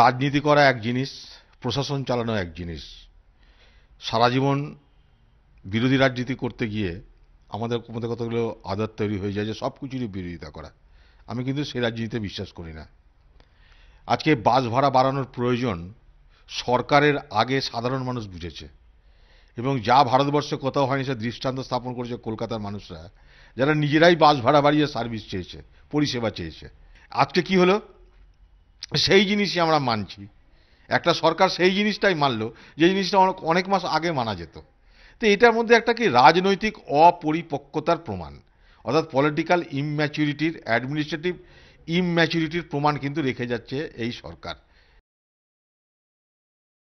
রাজনীতি করা এক জিনিস প্রশাসন চালানো এক জিনিস সারা জীবন বিরোধী রাজনীতি করতে গিয়ে আমাদের মধ্যে কতগুলো আদার তৈরি হয়ে যায় যে সব কিছুরই বিরোধিতা করা আমি কিন্তু সেই রাজনীতিতে বিশ্বাস করি না আজকে বাস ভাড়া বাড়ানোর প্রয়োজন সরকারের আগে সাধারণ মানুষ বুঝেছে এবং যা ভারতবর্ষে কোথাও হয়নি সে দৃষ্টান্ত স্থাপন করেছে কলকাতার মানুষরা যারা নিজেরাই বাস ভাড়া বাড়িয়ে সার্ভিস চেয়েছে পরিষেবা চেয়েছে আজকে কি হলো সেই জিনিসই আমরা মানছি একটা সরকার সেই জিনিসটাই মানল যে জিনিসটা অনেক মাস আগে মানা যেত তো এটার মধ্যে একটা কি রাজনৈতিক অপরিপক্কতার প্রমাণ অর্থাৎ পলিটিক্যাল ইম্যাচুরিটির অ্যাডমিনিস্ট্রেটিভ ইম্যাচুরিটির প্রমাণ কিন্তু রেখে যাচ্ছে এই সরকার